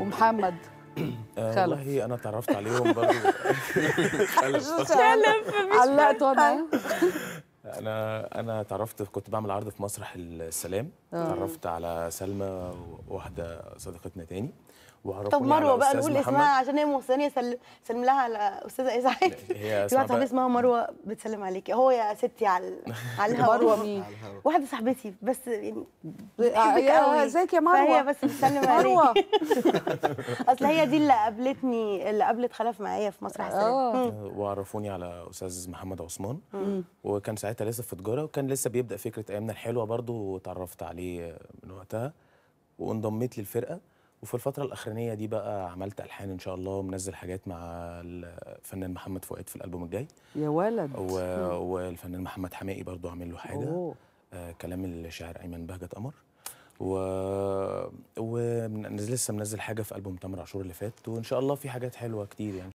ومحمد آه، والله انا تعرفت عليهم برضه علقت انا انا انا اتعرفت كنت بعمل عرض في مسرح السلام آه. اتعرفت على سلمى واحده صديقتنا تاني طب مروه بقى نقول اسمها عشان هي محسنيه سلم, سلم لها على استاذه اسعاد إيه، هي واحده اسمها مروه بتسلم عليك هو يا ستي على على الهوا مروه مين واحده صاحبتي بس يعني آه، آه، ازيك يا مروه هي بس بتسلم عليك اصل هي دي اللي قابلتني اللي قابلت خلف معايا في مسرح السلام وعرفوني على استاذ محمد عثمان وكان ساعتها ساعتها لسه في تجاره وكان لسه بيبدا فكره ايامنا الحلوه برضو وتعرفت عليه من وقتها وانضميت للفرقه وفي الفتره الاخرانيه دي بقى عملت الحان ان شاء الله ومنزل حاجات مع الفنان محمد فؤاد في الالبوم الجاي يا ولد و... والفنان محمد حمائي برضو عامل له حاجه أوه. آه كلام الشاعر ايمن بهجت قمر و ولسه منزل حاجه في البوم تامر عاشور اللي فات وان شاء الله في حاجات حلوه كتير يعني